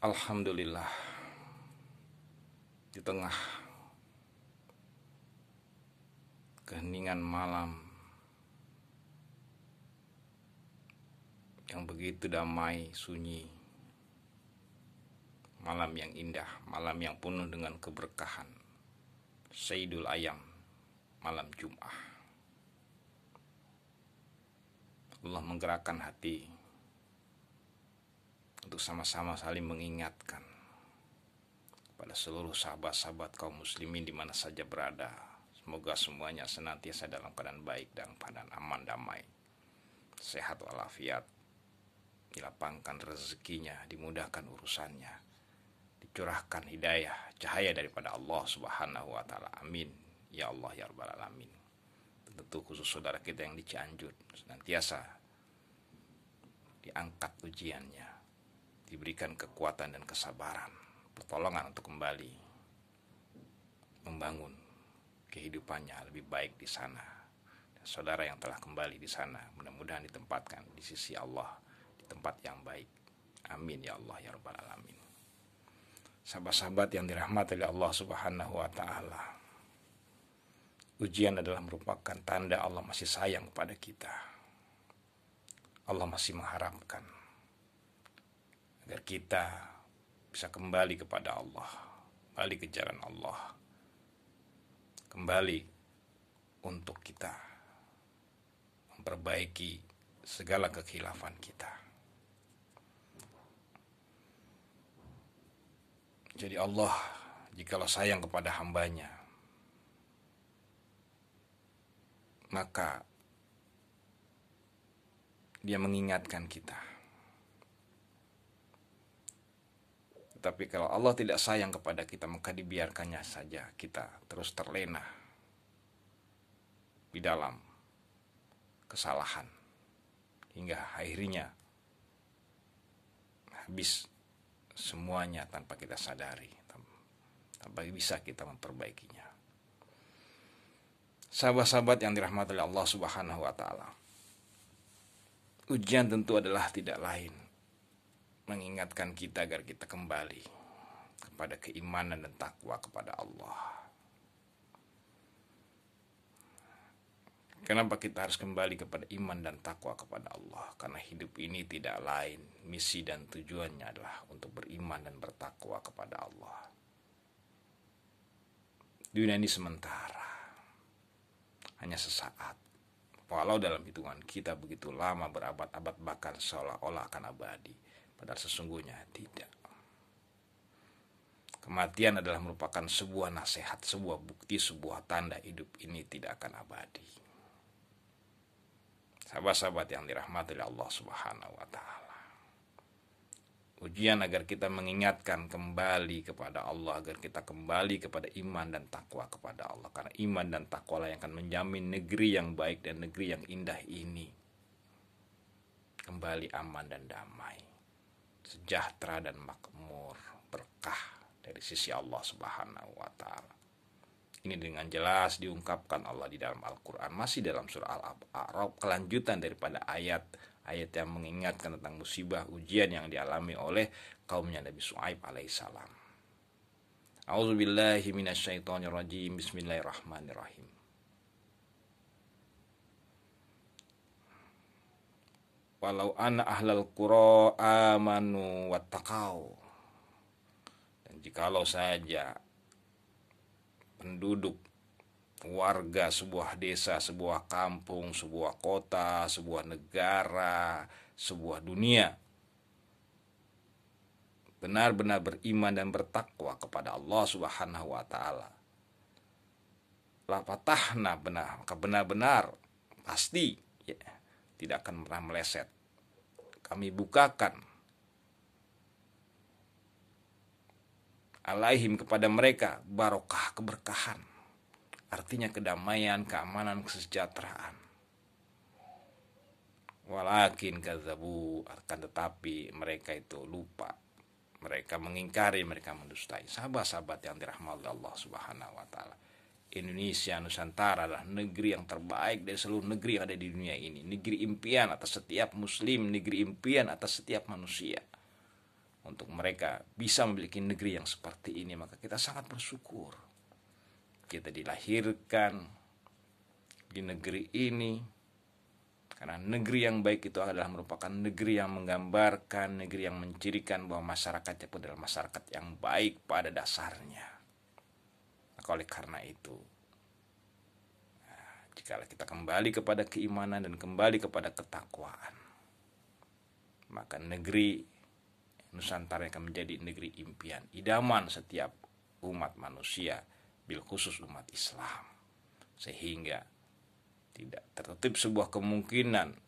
Alhamdulillah di tengah keheningan malam yang begitu damai, sunyi. Malam yang indah, malam yang penuh dengan keberkahan. Sayyidul Ayam, malam Jum'ah. Allah menggerakkan hati untuk sama-sama saling mengingatkan pada seluruh sahabat-sahabat kaum muslimin di mana saja berada. Semoga semuanya senantiasa dalam keadaan baik dan keadaan aman damai. Sehat walafiat. Dilapangkan rezekinya, dimudahkan urusannya. Dicurahkan hidayah, cahaya daripada Allah Subhanahu wa taala. Amin. Ya Allah ya rabbal alamin. Tentu khusus saudara kita yang di Cianjur senantiasa diangkat ujiannya diberikan kekuatan dan kesabaran, pertolongan untuk kembali membangun kehidupannya lebih baik di sana. Dan saudara yang telah kembali di sana, mudah-mudahan ditempatkan di sisi Allah di tempat yang baik. Amin ya Allah ya rabbal alamin. Sahabat-sahabat yang dirahmati oleh Allah Subhanahu wa taala. Ujian adalah merupakan tanda Allah masih sayang kepada kita. Allah masih mengharapkan agar kita bisa kembali kepada Allah, kembali ke jalan Allah, kembali untuk kita memperbaiki segala kekhilafan kita. Jadi Allah jikalau sayang kepada hambanya, maka dia mengingatkan kita. Tapi kalau Allah tidak sayang kepada kita, maka dibiarkannya saja kita terus terlena di dalam kesalahan hingga akhirnya habis semuanya tanpa kita sadari, tanpa bisa kita memperbaikinya. Sahabat-sahabat yang dirahmati oleh Allah Subhanahu wa taala. Ujian tentu adalah tidak lain mengingatkan kita agar kita kembali kepada keimanan dan takwa kepada Allah. Kenapa kita harus kembali kepada iman dan takwa kepada Allah? Karena hidup ini tidak lain misi dan tujuannya adalah untuk beriman dan bertakwa kepada Allah. Dunia ini sementara, hanya sesaat. Walau dalam hitungan kita begitu lama berabad-abad bahkan seolah-olah akan abadi Padahal sesungguhnya tidak. Kematian adalah merupakan sebuah nasihat, sebuah bukti, sebuah tanda hidup ini tidak akan abadi. Sahabat-sahabat yang dirahmati oleh Allah Subhanahu wa taala. Ujian agar kita mengingatkan kembali kepada Allah agar kita kembali kepada iman dan takwa kepada Allah karena iman dan takwa lah yang akan menjamin negeri yang baik dan negeri yang indah ini kembali aman dan damai sejahtera dan makmur, berkah dari sisi Allah Subhanahu wa taala. Ini dengan jelas diungkapkan Allah di dalam Al-Qur'an masih dalam surah Al-A'raf kelanjutan daripada ayat ayat yang mengingatkan tentang musibah ujian yang dialami oleh kaumnya Nabi Su'aib alaihissalam. A'udzubillahi minasyaitonirrajim. Bismillahirrahmanirrahim. walau anak ahlal kuro amanu watakau dan jikalau saja penduduk warga sebuah desa, sebuah kampung, sebuah kota, sebuah negara, sebuah dunia benar-benar beriman dan bertakwa kepada Allah Subhanahu wa taala. La patahna benar, benar-benar pasti ya tidak akan pernah meleset. Kami bukakan alaihim kepada mereka barokah keberkahan. Artinya kedamaian, keamanan, kesejahteraan. Walakin gazabu akan tetapi mereka itu lupa. Mereka mengingkari, mereka mendustai. Sahabat-sahabat yang dirahmati Allah Subhanahu wa taala. Indonesia Nusantara adalah negeri yang terbaik dari seluruh negeri yang ada di dunia ini. Negeri impian atas setiap muslim, negeri impian atas setiap manusia. Untuk mereka bisa memiliki negeri yang seperti ini, maka kita sangat bersyukur. Kita dilahirkan di negeri ini. Karena negeri yang baik itu adalah merupakan negeri yang menggambarkan, negeri yang mencirikan bahwa masyarakatnya pun adalah masyarakat yang baik pada dasarnya maka oleh karena itu, nah, jikalau kita kembali kepada keimanan dan kembali kepada ketakwaan, maka negeri Nusantara akan menjadi negeri impian, idaman setiap umat manusia, bil khusus umat Islam. Sehingga tidak tertutup sebuah kemungkinan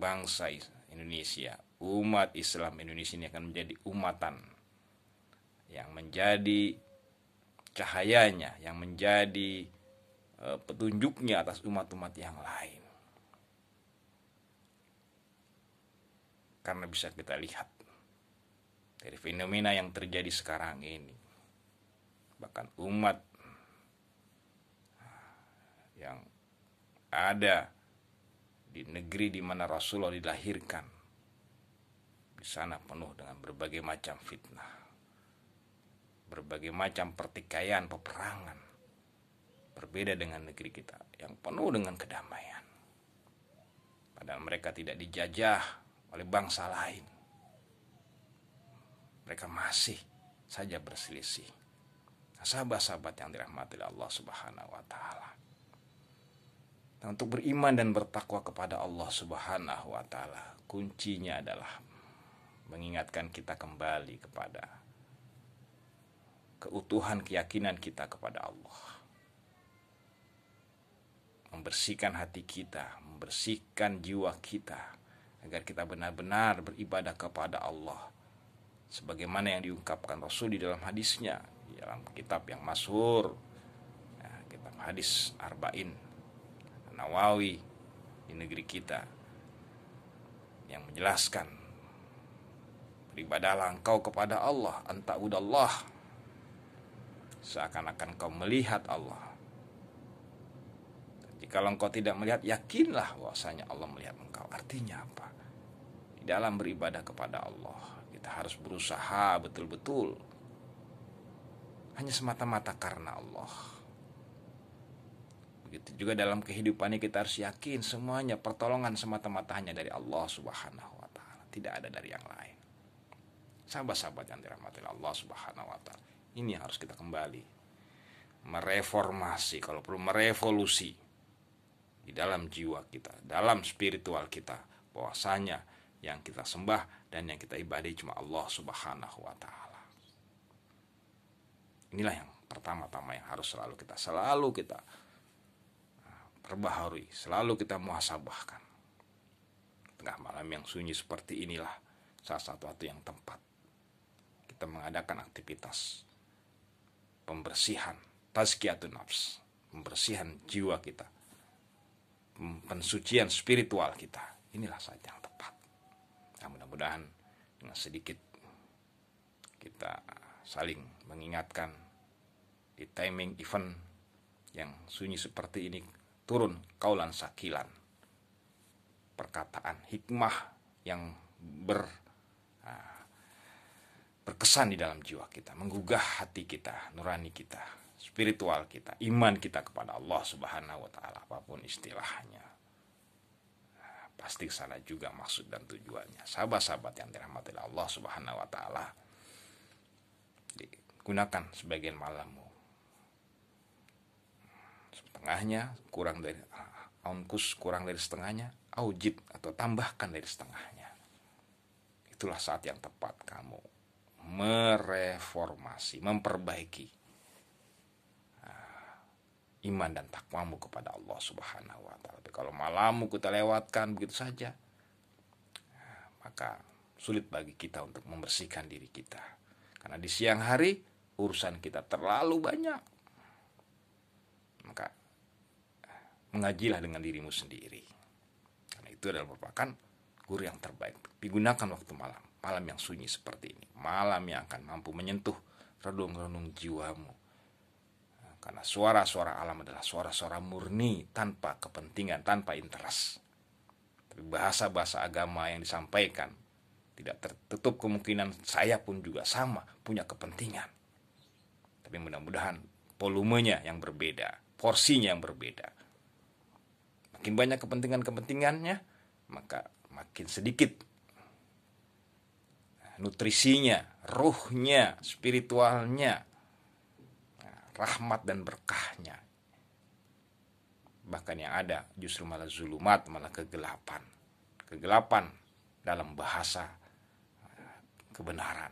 bangsa Indonesia, umat Islam Indonesia ini akan menjadi umatan yang menjadi cahayanya, yang menjadi e, petunjuknya atas umat-umat yang lain. Karena bisa kita lihat dari fenomena yang terjadi sekarang ini, bahkan umat ah, yang ada di negeri di mana Rasulullah dilahirkan, di sana penuh dengan berbagai macam fitnah berbagai macam pertikaian, peperangan. Berbeda dengan negeri kita yang penuh dengan kedamaian. Padahal mereka tidak dijajah oleh bangsa lain. Mereka masih saja berselisih. sahabat-sahabat yang dirahmati Allah Subhanahu wa taala. untuk beriman dan bertakwa kepada Allah Subhanahu wa taala, kuncinya adalah mengingatkan kita kembali kepada keutuhan keyakinan kita kepada Allah. Membersihkan hati kita, membersihkan jiwa kita agar kita benar-benar beribadah kepada Allah sebagaimana yang diungkapkan Rasul di dalam hadisnya di dalam kitab yang masyhur ya, kitab hadis Arba'in Nawawi di negeri kita yang menjelaskan beribadahlah engkau kepada Allah anta udallah seakan-akan kau melihat Allah. Jika engkau tidak melihat, yakinlah bahwasanya Allah melihat engkau. Artinya apa? Di dalam beribadah kepada Allah, kita harus berusaha betul-betul. Hanya semata-mata karena Allah. Begitu juga dalam kehidupannya kita harus yakin semuanya pertolongan semata-mata hanya dari Allah Subhanahu wa taala, tidak ada dari yang lain. Sahabat-sahabat yang dirahmati Allah Subhanahu wa taala ini harus kita kembali mereformasi kalau perlu merevolusi di dalam jiwa kita, dalam spiritual kita bahwasanya yang kita sembah dan yang kita ibadi cuma Allah Subhanahu wa taala. Inilah yang pertama-tama yang harus selalu kita selalu kita ah, perbaharui, selalu kita muhasabahkan. Tengah malam yang sunyi seperti inilah salah satu waktu yang tempat kita mengadakan aktivitas pembersihan tazkiyatun nafs pembersihan jiwa kita pensucian spiritual kita inilah saat yang tepat nah, mudah-mudahan dengan sedikit kita saling mengingatkan di timing event yang sunyi seperti ini turun kaulan sakilan perkataan hikmah yang ber ah, berkesan di dalam jiwa kita, menggugah hati kita, nurani kita, spiritual kita, iman kita kepada Allah Subhanahu wa taala apapun istilahnya. pasti sana juga maksud dan tujuannya. Sahabat-sahabat yang dirahmati Allah Subhanahu wa taala. Gunakan sebagian malammu. Setengahnya kurang dari ah, onkus kurang dari setengahnya, aujib atau tambahkan dari setengahnya. Itulah saat yang tepat kamu mereformasi, memperbaiki ah, iman dan takwamu kepada Allah Subhanahu wa taala. Tapi kalau malammu kita lewatkan begitu saja, ah, maka sulit bagi kita untuk membersihkan diri kita. Karena di siang hari urusan kita terlalu banyak. Maka ah, mengajilah dengan dirimu sendiri. Karena itu adalah merupakan guru yang terbaik. Digunakan waktu malam malam yang sunyi seperti ini, malam yang akan mampu menyentuh renung-renung jiwamu. Karena suara-suara alam adalah suara-suara murni tanpa kepentingan, tanpa interes. Tapi bahasa-bahasa agama yang disampaikan tidak tertutup kemungkinan saya pun juga sama punya kepentingan. Tapi mudah-mudahan volumenya yang berbeda, porsinya yang berbeda. Makin banyak kepentingan-kepentingannya, maka makin sedikit nutrisinya, ruhnya, spiritualnya, rahmat dan berkahnya. Bahkan yang ada justru malah zulumat, malah kegelapan. Kegelapan dalam bahasa eh, kebenaran.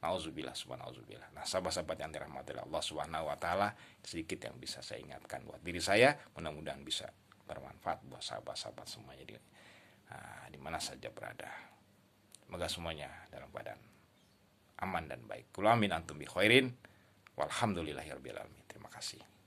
Nauzubillah subhanauzubillah. Nah, sahabat-sahabat yang dirahmati Allah Subhanahu wa taala, sedikit yang bisa saya ingatkan buat diri saya, mudah-mudahan bisa bermanfaat buat sahabat-sahabat semuanya di nah, di mana saja berada. Semoga semuanya dalam keadaan aman dan baik. Kulamin antum bi khairin. Walhamdulillahirabbil alamin. Terima kasih.